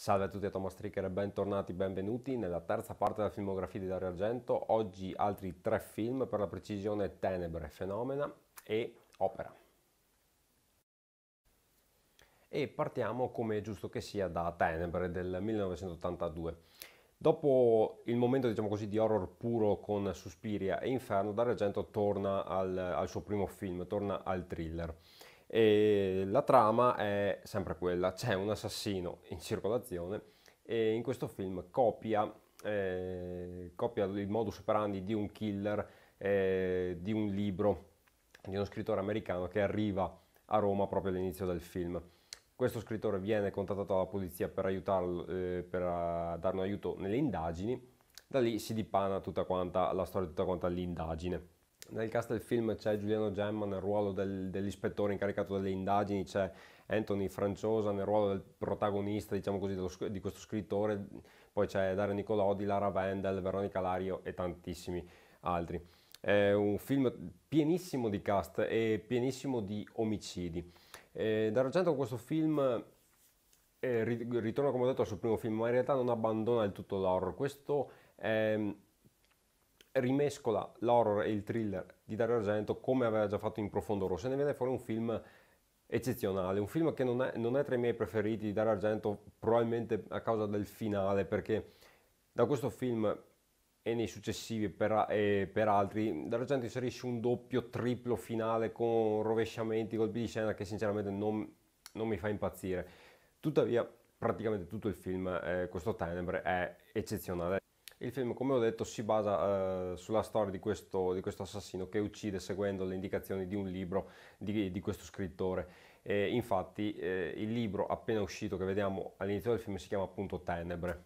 Salve a tutti a Thomas Tricker e bentornati, benvenuti nella terza parte della filmografia di Dario Argento. Oggi altri tre film, per la precisione Tenebre, Fenomena e Opera. E partiamo, come è giusto che sia, da Tenebre del 1982. Dopo il momento, diciamo così, di horror puro con Suspiria e Inferno, Dario Argento torna al, al suo primo film, torna al thriller e la trama è sempre quella, c'è un assassino in circolazione e in questo film copia, eh, copia il modus operandi di un killer, eh, di un libro, di uno scrittore americano che arriva a Roma proprio all'inizio del film. Questo scrittore viene contattato dalla polizia per, aiutarlo, eh, per eh, dare un aiuto nelle indagini, da lì si dipana tutta quanta la storia, tutta quanta l'indagine nel cast del film c'è Giuliano Gemma nel ruolo del, dell'ispettore incaricato delle indagini, c'è Anthony Franciosa nel ruolo del protagonista, diciamo così, dello, di questo scrittore, poi c'è Dario Nicolodi, Lara Vendel, Veronica Lario e tantissimi altri. È un film pienissimo di cast e pienissimo di omicidi. Eh, Dario Argento questo film eh, ritorna come ho detto al suo primo film, ma in realtà non abbandona il tutto l'horror. Questo è rimescola l'horror e il thriller di Dario Argento come aveva già fatto in Profondo Rosso e ne viene fuori un film eccezionale, un film che non è, non è tra i miei preferiti di Dario Argento probabilmente a causa del finale perché da questo film e nei successivi per, e per altri Dario Argento inserisce un doppio triplo finale con rovesciamenti, colpi di scena che sinceramente non, non mi fa impazzire tuttavia praticamente tutto il film eh, questo Tenebre è eccezionale il film, come ho detto, si basa eh, sulla storia di questo, di questo, assassino che uccide seguendo le indicazioni di un libro di, di questo scrittore. E infatti eh, il libro appena uscito che vediamo all'inizio del film si chiama appunto Tenebre.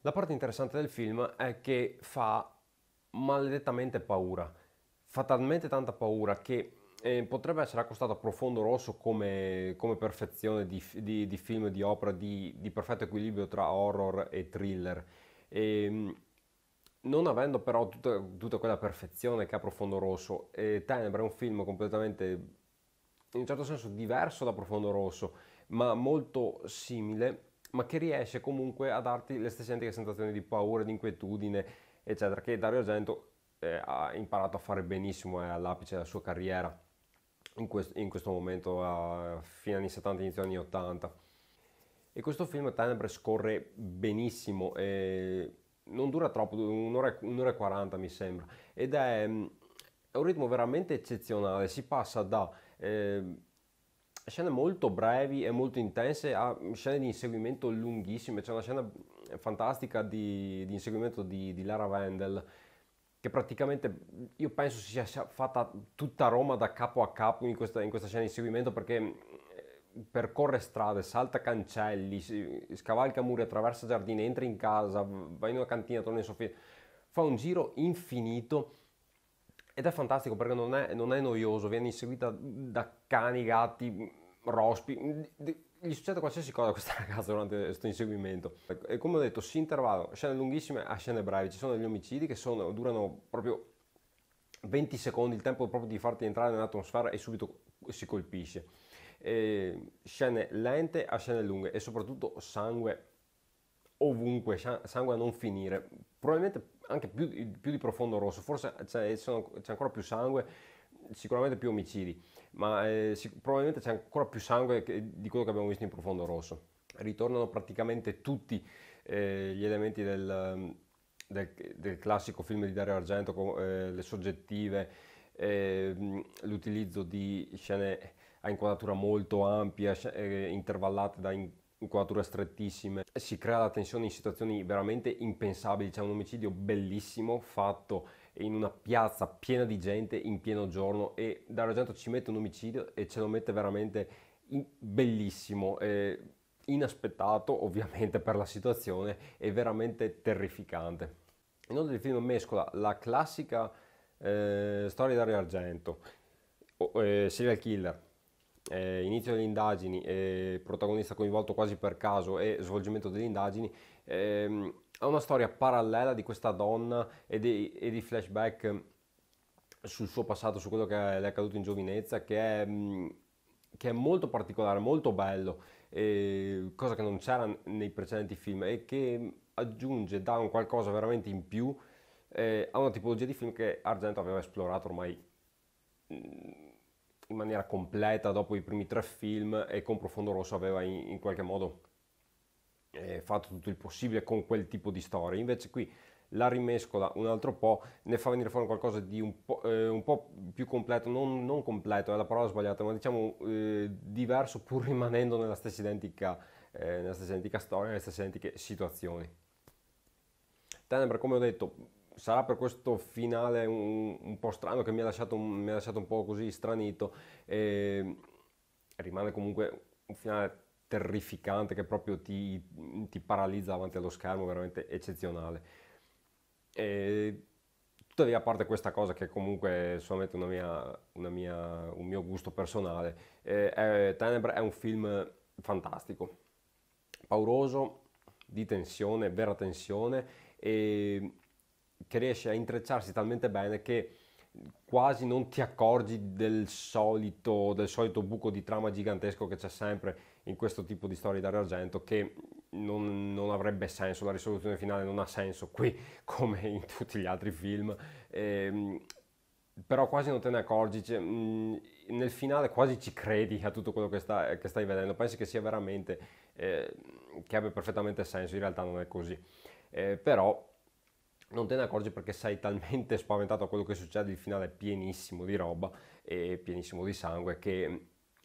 La parte interessante del film è che fa maledettamente paura, fa talmente tanta paura che eh, potrebbe essere accostato a Profondo Rosso come, come perfezione di, di, di, film, di opera, di, di perfetto equilibrio tra horror e thriller. E, ehm, non avendo però tutta, tutta quella perfezione che ha Profondo Rosso, e Tenebra è un film completamente, in un certo senso, diverso da Profondo Rosso, ma molto simile, ma che riesce comunque a darti le stesse identiche sensazioni di paura, di inquietudine, eccetera, che Dario Argento eh, ha imparato a fare benissimo, è eh, all'apice della sua carriera in, quest- in questo momento, a fine anni 70, inizio anni 80. E questo film Tenebre scorre benissimo. E non dura troppo, un'ora, un'ora e 40 mi sembra, ed è, mm, è, un ritmo veramente eccezionale, si passa da eh, scene molto brevi e molto intense a mm, scene di inseguimento lunghissime, c'è una scena mm, fantastica di, di inseguimento di, di Lara Wendell che praticamente io penso si sia fatta tutta Roma da capo a capo in questa, in questa scena di inseguimento perché percorre strade, salta cancelli, scavalca muri, attraversa giardini, entra in casa, va in una cantina, torna in soffitta, fa un giro infinito ed è fantastico perché non è, non è noioso, viene inseguita da cani, gatti, rospi, mm, gli succede qualsiasi cosa a questa ragazza durante questo inseguimento. E come ho detto, si intervallano scene lunghissime a scene brevi, ci sono degli omicidi che sono, durano proprio 20 secondi, il tempo proprio di farti entrare nell'atmosfera e subito si colpisce eh, scene lente a scene lunghe e soprattutto sangue ovunque, sangue a non finire, probabilmente anche più, più di profondo rosso, forse c'è, c'è, ancora più sangue, sicuramente più omicidi, ma eh, sic- probabilmente c'è ancora più sangue che, di quello che abbiamo visto in profondo rosso. Ritornano praticamente tutti eh, gli elementi del, del, del, classico film di Dario Argento, con, eh, le soggettive, ehm, l'utilizzo di scene ha inquadratura molto ampia, eh, intervallate da inquadrature strettissime. Si crea la tensione in situazioni veramente impensabili, c'è un omicidio bellissimo fatto in una piazza piena di gente in pieno giorno e Argento ci mette un omicidio e ce lo mette veramente in- bellissimo. Eh, inaspettato ovviamente per la situazione e veramente terrificante. Inoltre il film mescola la classica eh, storia di Dario Argento, o, eh, serial killer, eh, inizio delle indagini e eh, protagonista coinvolto quasi per caso e svolgimento delle indagini, ehm, ha una storia parallela di questa donna e di, e di flashback sul suo passato, su quello che le è accaduto in giovinezza, che è, mm, che è molto particolare, molto bello, eh, cosa che non c'era nei precedenti film e che aggiunge, dà un qualcosa veramente in più eh, a una tipologia di film che Argento aveva esplorato ormai mm, in maniera completa dopo i primi tre film e con Profondo Rosso aveva in, in qualche modo eh, fatto tutto il possibile con quel tipo di storia. Invece qui la rimescola un altro po', ne fa venire fuori qualcosa di un po', eh, un po più completo, non, non, completo, è la parola sbagliata, ma diciamo eh, diverso pur rimanendo nella stessa identica, eh, nella stessa identica storia, nelle stesse identiche situazioni. Tenebra, come ho detto, sarà per questo finale un, un, po' strano che mi ha lasciato, mi ha lasciato un po' così stranito. E ehm, rimane comunque un finale terrificante che proprio ti, ti paralizza davanti allo schermo, veramente eccezionale. E tuttavia, a parte questa cosa che comunque è solamente una mia, una mia, un mio gusto personale, eh, è, Tenebre è un film fantastico, pauroso, di tensione, vera tensione e ehm, che riesce a intrecciarsi talmente bene che quasi non ti accorgi del solito, del solito buco di trama gigantesco che c'è sempre in questo tipo di storie di Dario Argento che non, non, avrebbe senso, la risoluzione finale non ha senso qui come in tutti gli altri film, eh, però quasi non te ne accorgi, cioè, mm, nel finale quasi ci credi a tutto quello che, sta, che stai vedendo, pensi che sia veramente, eh, che abbia perfettamente senso, in realtà non è così, eh, però non te ne accorgi perché sei talmente spaventato a quello che succede, il finale è pienissimo di roba e pienissimo di sangue che mm,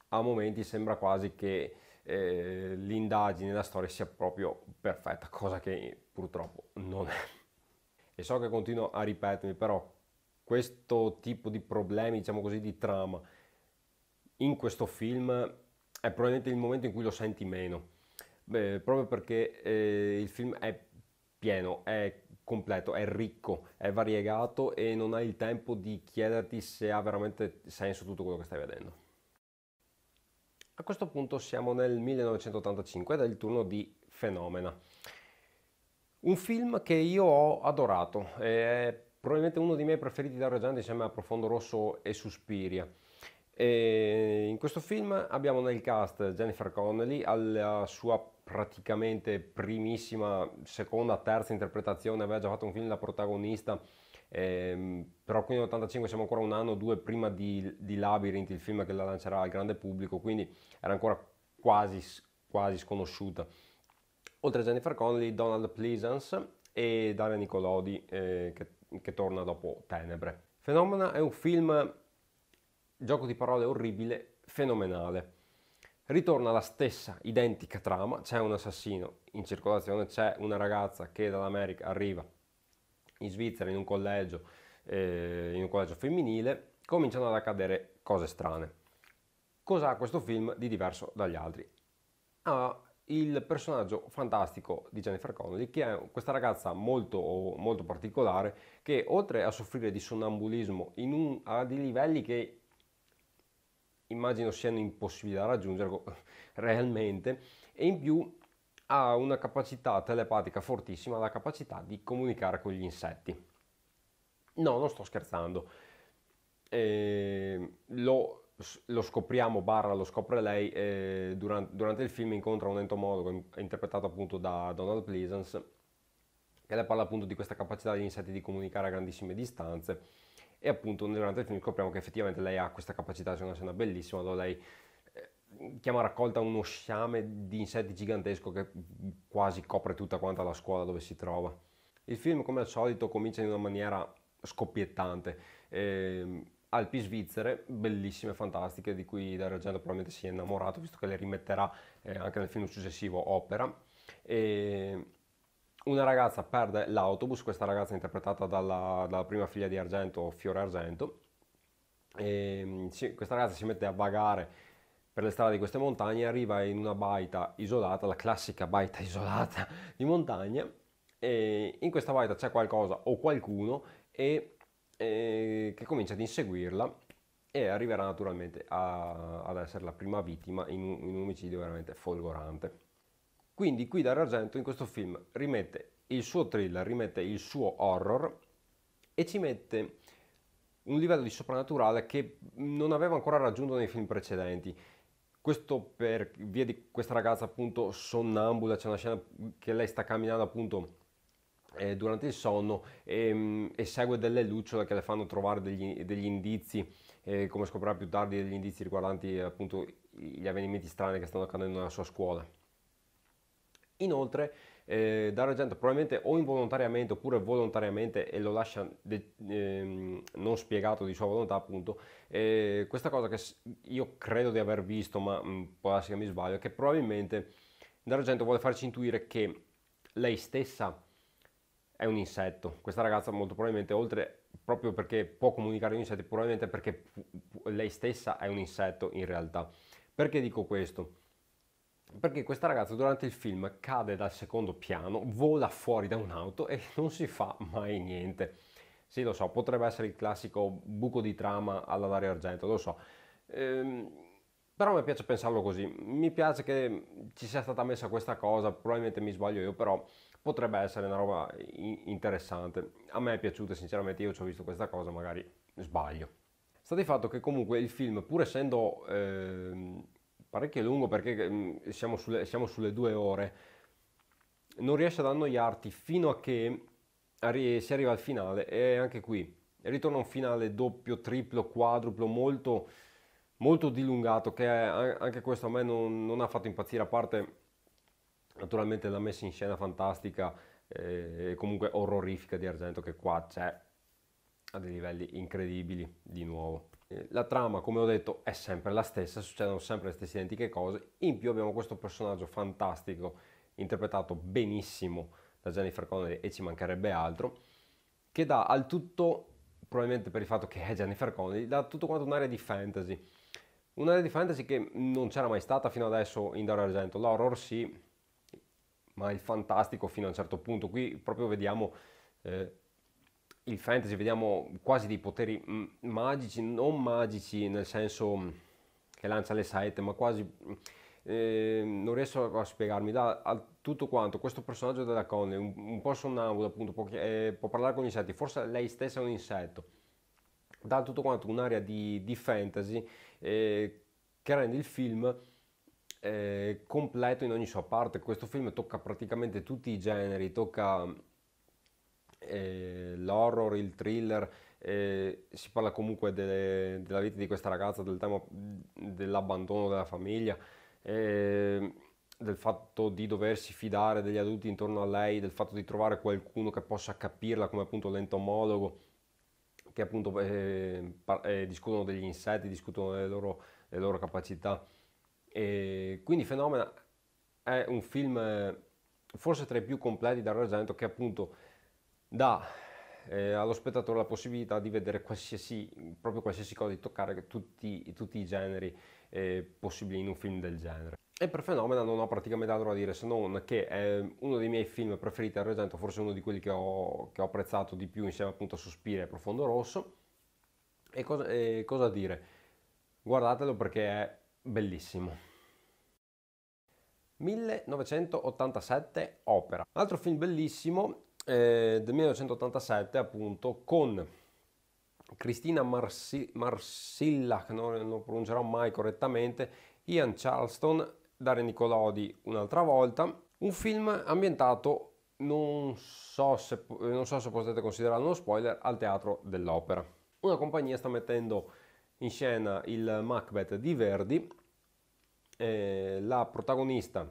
a momenti sembra quasi che eh, l'indagine, la storia sia proprio perfetta, cosa che purtroppo non è. E so che continuo a ripetermi, però questo tipo di problemi, diciamo così, di trama in questo film è probabilmente il momento in cui lo senti meno, Beh, proprio perché eh, il film è pieno, è completo, è ricco, è variegato e non hai il tempo di chiederti se ha veramente senso tutto quello che stai vedendo. A questo punto siamo nel 1985 ed è il turno di Fenomena. Un film che io ho adorato, è probabilmente uno dei miei preferiti da Reggiante insieme a Profondo Rosso e Suspiria. E in questo film abbiamo nel cast Jennifer Connelly alla sua praticamente primissima, seconda, terza interpretazione, aveva già fatto un film da protagonista, ehm, però qui 85 siamo ancora un anno o due prima di, di Labyrinth, il film che la lancerà al grande pubblico, quindi era ancora quasi, quasi sconosciuta. Oltre a Jennifer Connelly, Donald Pleasance e Daria Nicolodi eh, che, che torna dopo Tenebre. Fenomena è un film, gioco di parole orribile, fenomenale Ritorna la stessa identica trama, c'è un assassino in circolazione, c'è una ragazza che dall'America arriva in Svizzera in un collegio, eh, in un collegio femminile, cominciano ad accadere cose strane. Cos'ha questo film di diverso dagli altri? Ha il personaggio fantastico di Jennifer Connelly, che è questa ragazza molto, molto particolare che oltre a soffrire di sonnambulismo un, a dei livelli che immagino siano impossibili da raggiungere realmente e in più ha una capacità telepatica fortissima, la capacità di comunicare con gli insetti. No, non sto scherzando. Eh, lo, lo, scopriamo, barra lo scopre lei, eh, durante, durante, il film incontra un entomologo interpretato appunto da Donald Pleasance che le parla appunto di questa capacità degli insetti di comunicare a grandissime distanze e appunto durante il film scopriamo che effettivamente lei ha questa capacità, c'è una scena bellissima dove lei eh, chiama raccolta uno sciame di insetti gigantesco che quasi copre tutta quanta la scuola dove si trova. Il film come al solito comincia in una maniera scoppiettante. Eh, Alpi svizzere, bellissime, fantastiche, di cui Dario Argento probabilmente si è innamorato, visto che le rimetterà eh, anche nel film successivo, Opera. E ehm, una ragazza perde l'autobus, questa ragazza è interpretata dalla, dalla prima figlia di Argento, Fiore Argento, e mm, questa ragazza si mette a vagare per le strade di queste montagne arriva in una baita isolata, la classica baita isolata di montagna, e in questa baita c'è qualcosa o qualcuno e, e, che comincia ad inseguirla e arriverà naturalmente a, ad essere la prima vittima in un, in un omicidio veramente folgorante. Quindi qui D'Argento in questo film rimette il suo thriller, rimette il suo horror e ci mette un livello di soprannaturale che non aveva ancora raggiunto nei film precedenti. Questo per via di questa ragazza appunto sonnambula, c'è una scena che lei sta camminando appunto eh, durante il sonno e, mm, e, segue delle lucciole che le fanno trovare degli, degli indizi, eh, come scoprirà più tardi, degli indizi riguardanti appunto gli avvenimenti strani che stanno accadendo nella sua scuola. Inoltre, eh, Dario Argento probabilmente o involontariamente oppure volontariamente e lo lascia de- ehm, non spiegato di sua volontà appunto eh, questa cosa che io credo di aver visto ma mh, mm, può darsi che mi sbaglio è che probabilmente Dario Argento vuole farci intuire che lei stessa è un insetto questa ragazza molto probabilmente oltre proprio perché può comunicare con insetti probabilmente perché pu- pu- lei stessa è un insetto in realtà perché dico questo? perché questa ragazza durante il film cade dal secondo piano, vola fuori da un'auto e non si fa mai niente. Sì, lo so, potrebbe essere il classico buco di trama alla Dario Argento, lo so. Ehm, però mi piace pensarlo così. Mi piace che ci sia stata messa questa cosa, probabilmente mi sbaglio io, però potrebbe essere una roba interessante. A me è piaciuta, sinceramente, io ci ho visto questa cosa, magari sbaglio. Sta di fatto che comunque il film, pur essendo eh, parecchio lungo perché mm, siamo sulle, siamo sulle due ore, non riesce ad annoiarti fino a che si arriva al finale e anche qui ritorna un finale doppio, triplo, quadruplo molto, molto dilungato che anche questo a me non, non ha fatto impazzire a parte naturalmente la messa in scena fantastica eh, e comunque orrorifica di Argento che qua c'è a dei livelli incredibili di nuovo. Eh, la trama, come ho detto, è sempre la stessa, succedono sempre le stesse identiche cose. In più abbiamo questo personaggio fantastico, interpretato benissimo da Jennifer Connelly e ci mancherebbe altro, che dà al tutto, probabilmente per il fatto che è Jennifer Connelly, dà tutto quanto un'area di fantasy. Un'area di fantasy che non c'era mai stata fino adesso in Dario Argento. L'horror sì, ma il fantastico fino a un certo punto. Qui proprio vediamo... Eh, il fantasy vediamo quasi dei poteri magici, non magici nel senso mm, che lancia le saette, ma quasi eh, non riesco a spiegarmi da a tutto quanto questo personaggio della Conley, un, un po' sonnambulo appunto, può, eh, può, parlare con gli insetti, forse lei stessa è un insetto, da tutto quanto un'area di, di fantasy eh, che rende il film eh, completo in ogni sua parte, questo film tocca praticamente tutti i generi, tocca mm, eh, l'horror, il thriller, eh, si parla comunque de, della vita di questa ragazza, del tema dell'abbandono della famiglia, eh, del fatto di doversi fidare degli adulti intorno a lei, del fatto di trovare qualcuno che possa capirla come appunto l'entomologo, che appunto eh, par- eh, discutono degli insetti, discutono delle loro, delle loro capacità. E quindi Fenomena è un film forse tra i più completi da Argento che appunto dà eh, allo spettatore la possibilità di vedere qualsiasi, proprio qualsiasi cosa, di toccare tutti, tutti i generi eh, possibili in un film del genere. E per Fenomena non ho praticamente altro da dire se non che è ehm, uno dei miei film preferiti a Regento, forse uno di quelli che ho, che ho apprezzato di più insieme appunto a Sospire e Profondo Rosso. E cosa, e cosa dire? Guardatelo perché è bellissimo. 1987 Opera. Un altro film bellissimo eh, del 1987 appunto con Cristina Marsi- Marsilla, che non, non pronuncerò mai correttamente, Ian Charleston, Dario Nicolodi un'altra volta, un film ambientato non so, se, eh, non so se potete considerarlo uno spoiler al teatro dell'opera. Una compagnia sta mettendo in scena il Macbeth di Verdi, eh, la protagonista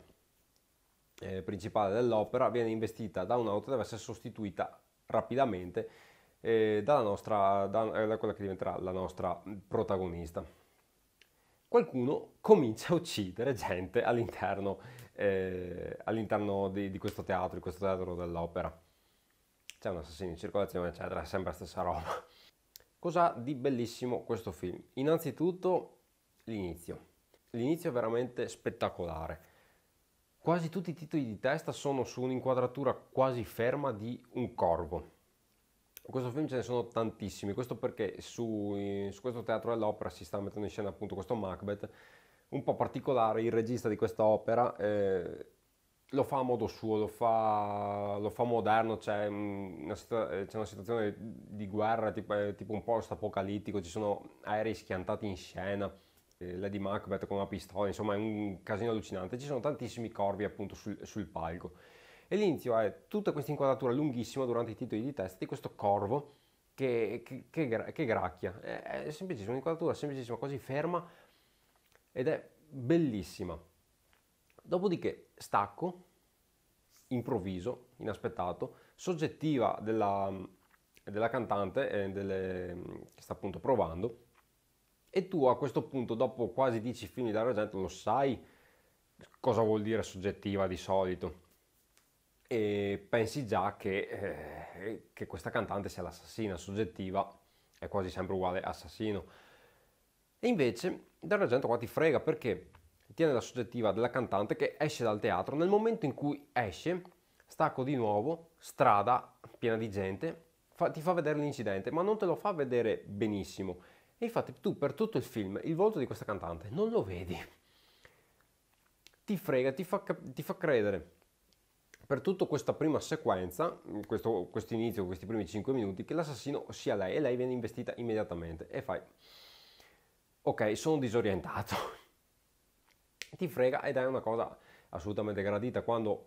eh, principale dell'opera viene investita da un'auto e deve essere sostituita rapidamente eh, dalla nostra, da, eh, da quella che diventerà la nostra protagonista. Qualcuno comincia a uccidere gente all'interno, eh, all di, di, questo teatro, di questo teatro dell'opera. C'è un assassino in circolazione, eccetera, è sempre la stessa roba. Cosa ha di bellissimo questo film? Innanzitutto l'inizio. L'inizio è veramente spettacolare Quasi tutti i titoli di testa sono su un'inquadratura quasi ferma di un corvo. In questo film ce ne sono tantissimi, questo perché su, eh, su questo teatro dell'opera si sta mettendo in scena appunto questo Macbeth, un po' particolare, il regista di questa opera eh, lo fa a modo suo, lo fa, lo fa moderno, c'è mm, una, eh, c'è una, situazione di guerra tipo, eh, tipo un post apocalittico, ci sono aerei schiantati in scena, eh, Lady Macbeth con una pistola, insomma è un casino allucinante, ci sono tantissimi corvi appunto sul, sul palco. E l'inizio è tutta questa inquadratura lunghissima durante i titoli di testa di questo corvo che, che, che, che gracchia. È, è semplicissima, un'inquadratura semplicissima, quasi ferma ed è bellissima. Dopodiché stacco, improvviso, inaspettato, soggettiva della, della cantante eh, delle, che sta appunto provando e tu a questo punto, dopo quasi 10 film di Dario Argento, lo sai cosa vuol dire soggettiva di solito. E pensi già che, eh, che questa cantante sia l'assassina, soggettiva è quasi sempre uguale assassino. E invece Dario Argento qua ti frega perché tiene la soggettiva della cantante che esce dal teatro, nel momento in cui esce, stacco di nuovo, strada piena di gente, fa, ti fa vedere l'incidente, ma non te lo fa vedere benissimo e infatti tu per tutto il film il volto di questa cantante non lo vedi. Ti frega, ti fa, ti fa credere per tutta questa prima sequenza, mm, questo, questo inizio, questi primi 5 minuti, che l'assassino sia lei e lei viene investita immediatamente e fai, ok, sono disorientato. Ti frega ed è una cosa assolutamente gradita quando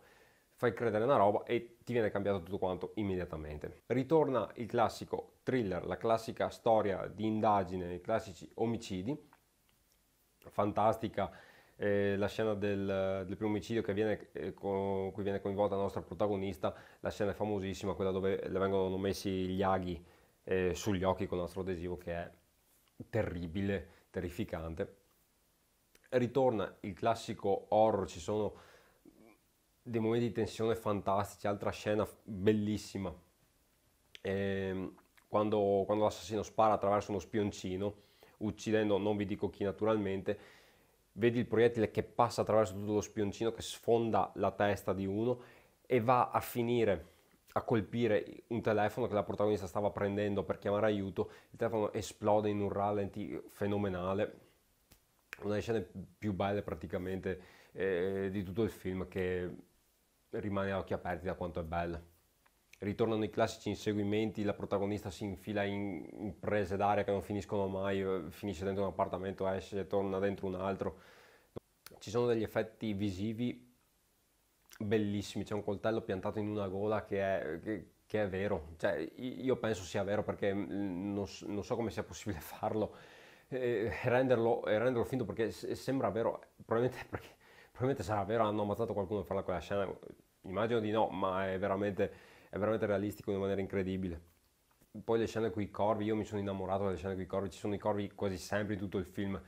fai credere una roba e ti viene cambiato tutto quanto immediatamente. Ritorna il classico thriller, la classica storia di indagine, i classici omicidi, fantastica eh, la scena del, del, primo omicidio che viene, eh, con, cui viene coinvolta la nostra protagonista, la scena è famosissima, quella dove le vengono messi gli aghi eh, sugli occhi con il nostro adesivo che è terribile, terrificante. Ritorna il classico horror, ci sono dei momenti di tensione fantastici, altra scena bellissima, ehm, quando, quando l'assassino spara attraverso uno spioncino, uccidendo non vi dico chi naturalmente, vedi il proiettile che passa attraverso tutto lo spioncino, che sfonda la testa di uno e va a finire a colpire un telefono che la protagonista stava prendendo per chiamare aiuto, il telefono esplode in un rallenti fenomenale, una delle scene più belle praticamente eh, di tutto il film che rimane a occhi aperti da quanto è bella. Ritornano i classici inseguimenti, la protagonista si infila in, prese d'aria che non finiscono mai, eh, finisce dentro un appartamento, esce, torna dentro un altro. Ci sono degli effetti visivi bellissimi, c'è un coltello piantato in una gola che è, che, che è vero, cioè, io penso sia vero perché mm, non, non so come sia possibile farlo, eh, renderlo, eh, renderlo finto perché sembra vero, probabilmente perché probabilmente sarà vero, hanno ammazzato qualcuno per farla quella scena, immagino di no, ma è veramente, è veramente realistico in una maniera incredibile. Poi le scene con i corvi, io mi sono innamorato delle scene con i corvi, ci sono i corvi quasi sempre in tutto il film.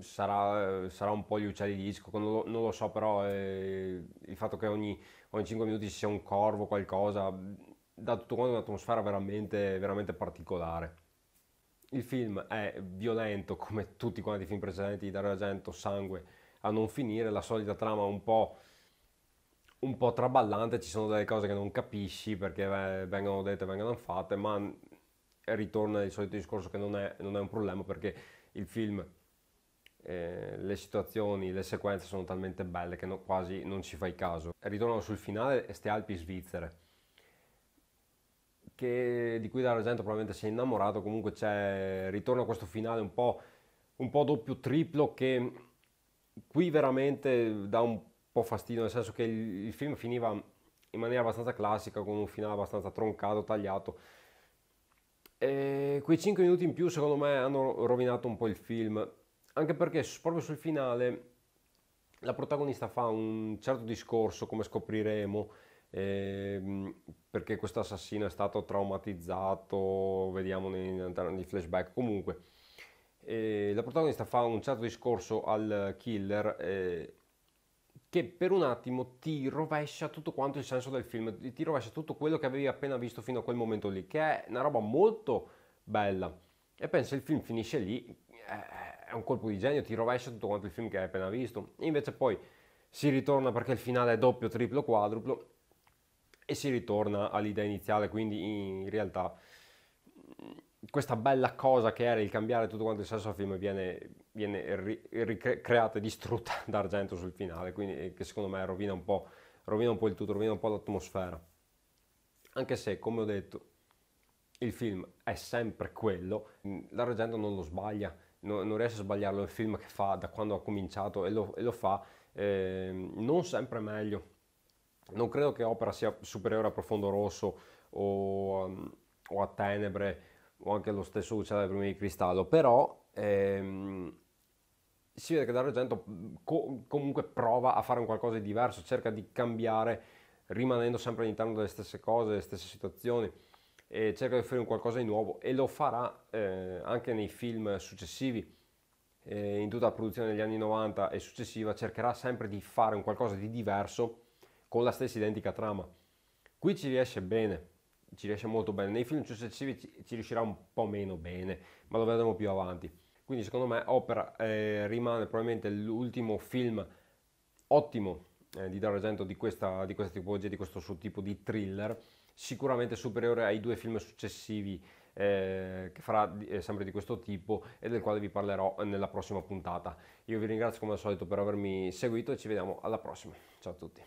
Sarà, sarà un po' gli uccelli di disco, non lo, non lo so, però eh, il fatto che ogni, ogni 5 minuti ci sia un corvo, qualcosa, dà tutto quanto un'atmosfera veramente, veramente particolare. Il film è violento come tutti quanti i film precedenti di Dario Argento, sangue, a non finire, la solita trama un po', un po traballante, ci sono delle cose che non capisci perché beh, vengono dette, vengono fatte, ma ritorna il solito discorso che non è, non è un problema perché il film, eh, le situazioni, le sequenze sono talmente belle che no, quasi non ci fai caso. Ritornano sul finale ste Alpi svizzere. Che, di cui D'Argento probabilmente si è innamorato, comunque c'è, ritorna a questo finale un po', un po' doppio triplo che qui veramente dà un po' fastidio, nel senso che il, il film finiva in maniera abbastanza classica, con un finale abbastanza troncato, tagliato. E quei 5 minuti in più secondo me hanno rovinato un po' il film, anche perché proprio sul finale la protagonista fa un certo discorso, come scopriremo, eh, perché questo assassino è stato traumatizzato, vediamo nei, nei flashback comunque eh, la protagonista fa un certo discorso al killer eh, che per un attimo ti rovescia tutto quanto il senso del film, ti rovescia tutto quello che avevi appena visto fino a quel momento lì, che è una roba molto bella. E pensa il film finisce lì, eh, è un colpo di genio, ti rovescia tutto quanto il film che hai appena visto. E invece poi si ritorna perché il finale è doppio, triplo, quadruplo e si ritorna all'idea iniziale, quindi in realtà questa bella cosa che era il cambiare tutto quanto il senso al film viene, viene ricreata e distrutta da Argento sul finale, quindi eh, che secondo me rovina un, rovina un po' il tutto, rovina un po' l'atmosfera. Anche se, come ho detto, il film è sempre quello, mm, l'Argento non lo sbaglia, no, non riesce a sbagliarlo, è il film che fa da quando ha cominciato e lo, e lo fa eh, non sempre meglio. Non credo che Opera sia superiore a Profondo Rosso o, um, o a Tenebre o anche lo stesso uccello dei primi di cristallo, però ehm, si vede che D'Argento mhmm, co- comunque prova a fare un qualcosa di diverso, cerca di cambiare rimanendo sempre all'interno delle stesse cose, delle stesse situazioni e cerca di offrire un qualcosa di nuovo e lo farà eh, anche nei film successivi eh, in tutta la produzione degli anni 90 e successiva cercherà sempre di fare un qualcosa di diverso con la stessa identica trama qui ci riesce bene ci riesce molto bene, nei film successivi ci, ci riuscirà un po' meno bene, ma lo vedremo più avanti. Quindi secondo me Opera eh, rimane probabilmente l'ultimo film ottimo eh, di Dario Argento di questa, di questa, tipologia, di questo suo tipo di thriller, sicuramente superiore ai due film successivi eh, che farà eh, sempre di questo tipo e del quale vi parlerò nella prossima puntata. Io vi ringrazio come al solito per avermi seguito e ci vediamo alla prossima. Ciao a tutti.